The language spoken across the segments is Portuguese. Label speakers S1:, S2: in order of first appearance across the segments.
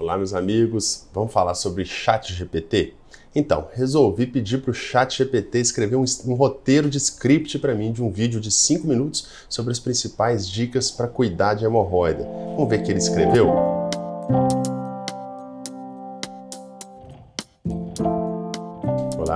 S1: Olá, meus amigos. Vamos falar sobre Chat GPT? Então, resolvi pedir para o Chat GPT escrever um, um roteiro de script para mim de um vídeo de 5 minutos sobre as principais dicas para cuidar de hemorroida. Vamos ver o que ele escreveu?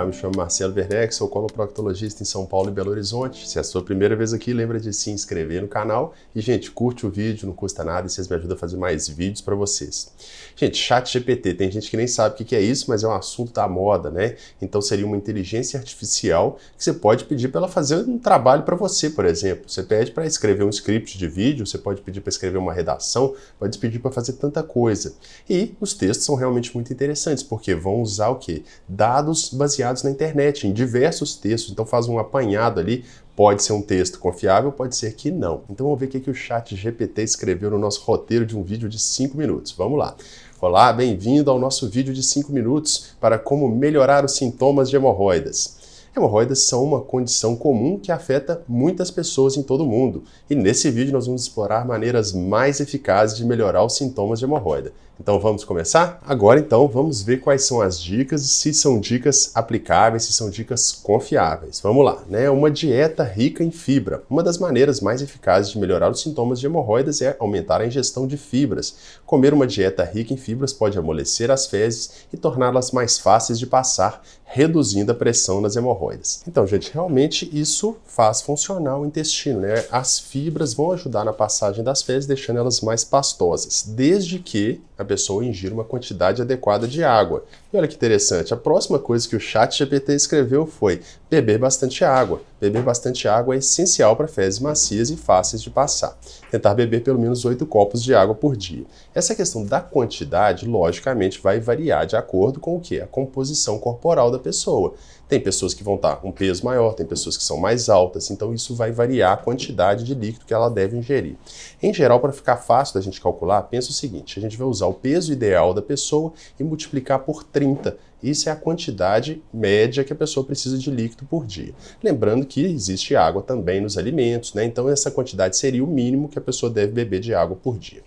S1: me chamo Marcelo Werneck, sou coloproctologista em São Paulo e Belo Horizonte. Se é a sua primeira vez aqui, lembra de se inscrever no canal. E, gente, curte o vídeo, não custa nada e vocês me ajudam a fazer mais vídeos para vocês. Gente, chat GPT, tem gente que nem sabe o que é isso, mas é um assunto da moda, né? Então seria uma inteligência artificial que você pode pedir para ela fazer um trabalho para você, por exemplo. Você pede para escrever um script de vídeo, você pode pedir para escrever uma redação, pode pedir para fazer tanta coisa. E os textos são realmente muito interessantes, porque vão usar o quê? Dados baseados publicados na internet, em diversos textos, então faz um apanhado ali. Pode ser um texto confiável, pode ser que não. Então vamos ver o que, que o chat GPT escreveu no nosso roteiro de um vídeo de 5 minutos. Vamos lá. Olá, bem-vindo ao nosso vídeo de 5 minutos para como melhorar os sintomas de hemorroidas. Hemorroidas são uma condição comum que afeta muitas pessoas em todo o mundo, e nesse vídeo nós vamos explorar maneiras mais eficazes de melhorar os sintomas de hemorroida. Então vamos começar? Agora então vamos ver quais são as dicas e se são dicas aplicáveis, se são dicas confiáveis. Vamos lá, né? Uma dieta rica em fibra. Uma das maneiras mais eficazes de melhorar os sintomas de hemorroidas é aumentar a ingestão de fibras. Comer uma dieta rica em fibras pode amolecer as fezes e torná-las mais fáceis de passar, reduzindo a pressão nas hemorroidas. Então, gente, realmente isso faz funcionar o intestino, né? As fibras vão ajudar na passagem das fezes, deixando elas mais pastosas, desde que a pessoa ingira uma quantidade adequada de água. E olha que interessante, a próxima coisa que o chat GPT escreveu foi beber bastante água. Beber bastante água é essencial para fezes macias e fáceis de passar. Tentar beber pelo menos 8 copos de água por dia. Essa questão da quantidade, logicamente, vai variar de acordo com o que? A composição corporal da pessoa. Tem pessoas que vão estar com um peso maior, tem pessoas que são mais altas, então isso vai variar a quantidade de líquido que ela deve ingerir. Em geral, para ficar fácil da gente calcular, pensa o seguinte: a gente vai usar o peso ideal da pessoa e multiplicar por 30 isso é a quantidade média que a pessoa precisa de líquido por dia. Lembrando que existe água também nos alimentos, né? Então essa quantidade seria o mínimo que a pessoa deve beber de água por dia.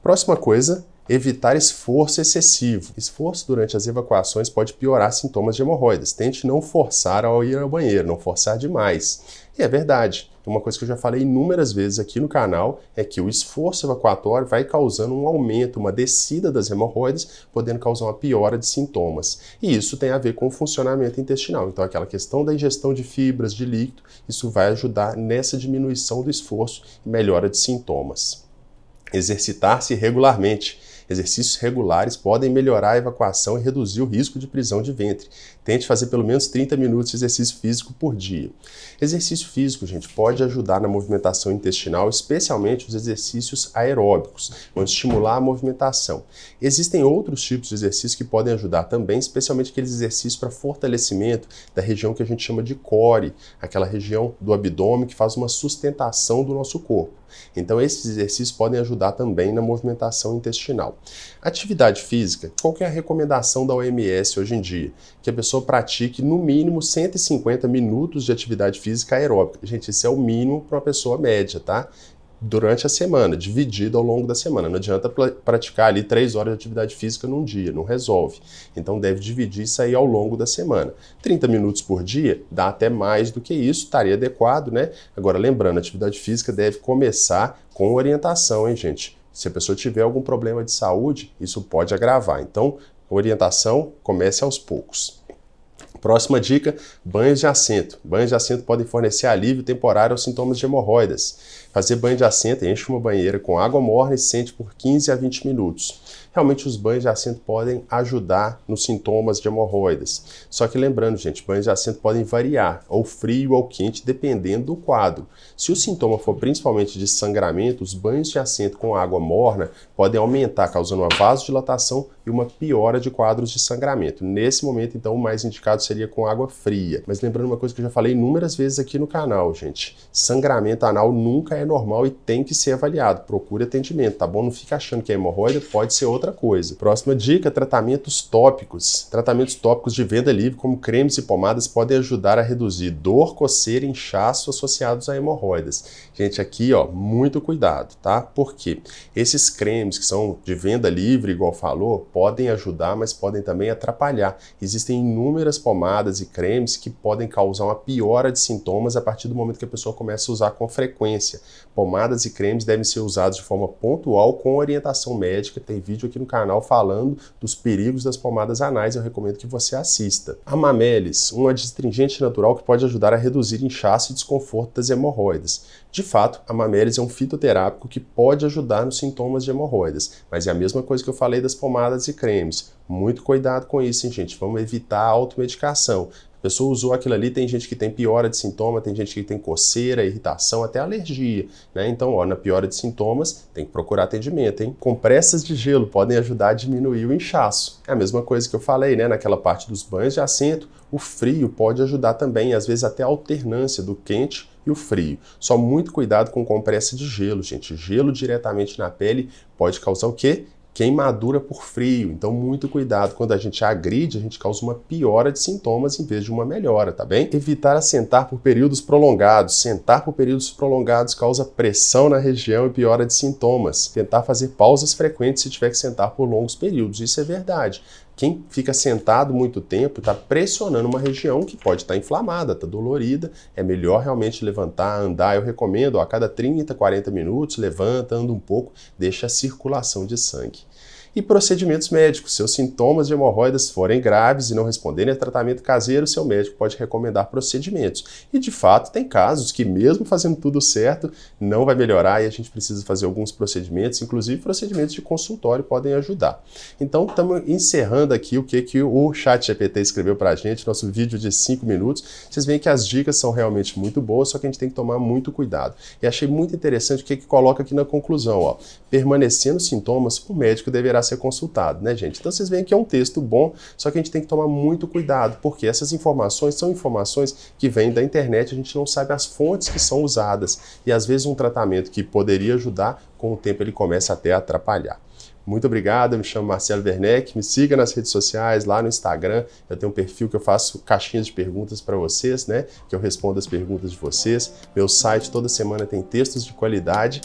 S1: Próxima coisa, evitar esforço excessivo. Esforço durante as evacuações pode piorar sintomas de hemorroidas. Tente não forçar ao ir ao banheiro, não forçar demais é verdade. Uma coisa que eu já falei inúmeras vezes aqui no canal é que o esforço evacuatório vai causando um aumento, uma descida das hemorroides, podendo causar uma piora de sintomas. E isso tem a ver com o funcionamento intestinal. Então, aquela questão da ingestão de fibras, de líquido, isso vai ajudar nessa diminuição do esforço e melhora de sintomas. Exercitar-se regularmente. Exercícios regulares podem melhorar a evacuação e reduzir o risco de prisão de ventre. Tente fazer pelo menos 30 minutos de exercício físico por dia. Exercício físico, gente, pode ajudar na movimentação intestinal, especialmente os exercícios aeróbicos, vão estimular a movimentação. Existem outros tipos de exercícios que podem ajudar também, especialmente aqueles exercícios para fortalecimento da região que a gente chama de core, aquela região do abdômen que faz uma sustentação do nosso corpo. Então, esses exercícios podem ajudar também na movimentação intestinal. Atividade física, qual é a recomendação da OMS hoje em dia? Que a pessoa pratique no mínimo 150 minutos de atividade física aeróbica. Gente, isso é o mínimo para uma pessoa média, tá? durante a semana, dividido ao longo da semana. Não adianta praticar ali três horas de atividade física num dia, não resolve. Então deve dividir isso aí ao longo da semana. 30 minutos por dia dá até mais do que isso, estaria adequado, né? Agora, lembrando, a atividade física deve começar com orientação, hein, gente? Se a pessoa tiver algum problema de saúde, isso pode agravar. Então, orientação comece aos poucos. Próxima dica: banhos de assento. Banhos de assento podem fornecer alívio temporário aos sintomas de hemorroidas. Fazer banho de assento, enche uma banheira com água morna e sente por 15 a 20 minutos realmente os banhos de assento podem ajudar nos sintomas de hemorroidas. Só que lembrando, gente, banhos de assento podem variar, ou frio ou quente, dependendo do quadro. Se o sintoma for principalmente de sangramento, os banhos de assento com água morna podem aumentar, causando uma vasodilatação e uma piora de quadros de sangramento. Nesse momento, então, o mais indicado seria com água fria. Mas lembrando uma coisa que eu já falei inúmeras vezes aqui no canal, gente, sangramento anal nunca é normal e tem que ser avaliado. Procure atendimento, tá bom? Não fica achando que é hemorroida, pode ser outra outra coisa. Próxima dica: tratamentos tópicos. Tratamentos tópicos de venda livre, como cremes e pomadas, podem ajudar a reduzir dor, coceira e inchaço associados a hemorroidas. Gente, aqui, ó, muito cuidado, tá? Porque esses cremes que são de venda livre, igual falou, podem ajudar, mas podem também atrapalhar. Existem inúmeras pomadas e cremes que podem causar uma piora de sintomas a partir do momento que a pessoa começa a usar com frequência. Pomadas e cremes devem ser usados de forma pontual com orientação médica. Tem vídeo aqui no canal falando dos perigos das pomadas anais, eu recomendo que você assista. A Mamelis, um adstringente natural que pode ajudar a reduzir inchaço e desconforto das hemorroidas. De fato, a é um fitoterápico que pode ajudar nos sintomas de hemorroidas, mas é a mesma coisa que eu falei das pomadas e cremes. Muito cuidado com isso, hein, gente? Vamos evitar a automedicação. A pessoa usou aquilo ali, tem gente que tem piora de sintoma, tem gente que tem coceira, irritação, até alergia. Né? Então, ó, na piora de sintomas, tem que procurar atendimento, hein? Compressas de gelo podem ajudar a diminuir o inchaço. É a mesma coisa que eu falei, né? Naquela parte dos banhos de assento, o frio pode ajudar também, às vezes até a alternância do quente e o frio. Só muito cuidado com compressa de gelo, gente. Gelo diretamente na pele pode causar o quê? queimadura por frio. Então, muito cuidado. Quando a gente agride, a gente causa uma piora de sintomas em vez de uma melhora, tá bem? Evitar assentar por períodos prolongados. Sentar por períodos prolongados causa pressão na região e piora de sintomas. Tentar fazer pausas frequentes se tiver que sentar por longos períodos. Isso é verdade. Quem fica sentado muito tempo está pressionando uma região que pode estar tá inflamada, está dolorida. É melhor realmente levantar, andar. Eu recomendo ó, a cada 30, 40 minutos, levanta, anda um pouco, deixa a circulação de sangue e procedimentos médicos. Se os sintomas de hemorroidas forem graves e não responderem a tratamento caseiro, seu médico pode recomendar procedimentos. E de fato, tem casos que, mesmo fazendo tudo certo, não vai melhorar e a gente precisa fazer alguns procedimentos, inclusive procedimentos de consultório podem ajudar. Então, estamos encerrando aqui o que, que o Chat GPT escreveu para a gente, nosso vídeo de 5 minutos. Vocês veem que as dicas são realmente muito boas, só que a gente tem que tomar muito cuidado. E achei muito interessante o que, que coloca aqui na conclusão: ó. permanecendo sintomas, o médico deverá a ser consultado, né, gente? Então vocês veem que é um texto bom, só que a gente tem que tomar muito cuidado, porque essas informações são informações que vêm da internet, a gente não sabe as fontes que são usadas. E às vezes um tratamento que poderia ajudar, com o tempo ele começa até a atrapalhar. Muito obrigado, eu me chamo Marcelo Werneck, me siga nas redes sociais, lá no Instagram, eu tenho um perfil que eu faço caixinhas de perguntas para vocês, né? Que eu respondo as perguntas de vocês. Meu site toda semana tem textos de qualidade.